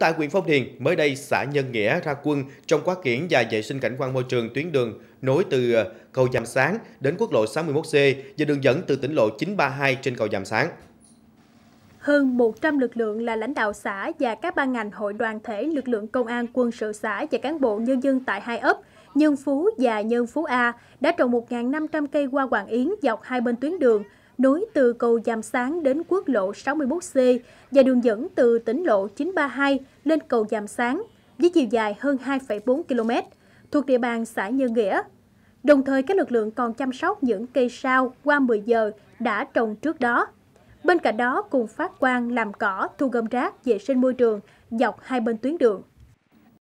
Tại huyện Phong Điền, mới đây xã Nhân Nghĩa ra quân trong quá kiển và vệ sinh cảnh quan môi trường tuyến đường nối từ ờ, cầu Giàm Sáng đến quốc lộ 61C và đường dẫn từ tỉnh lộ 932 trên cầu Giàm Sáng. Hơn 100 lực lượng là lãnh đạo xã và các ban ngành hội đoàn thể lực lượng công an quân sự xã và cán bộ nhân dân tại hai ấp Nhân Phú và Nhân Phú A đã trồng 1.500 cây hoa hoàng yến dọc hai bên tuyến đường – nối từ cầu Giàm Sáng đến quốc lộ 61C và đường dẫn từ tỉnh lộ 932 lên cầu Giàm Sáng với chiều dài hơn 2,4 km, thuộc địa bàn xã Như Nghĩa. Đồng thời, các lực lượng còn chăm sóc những cây sao qua 10 giờ đã trồng trước đó. Bên cạnh đó, cùng phát quang làm cỏ, thu gom rác, vệ sinh môi trường dọc hai bên tuyến đường.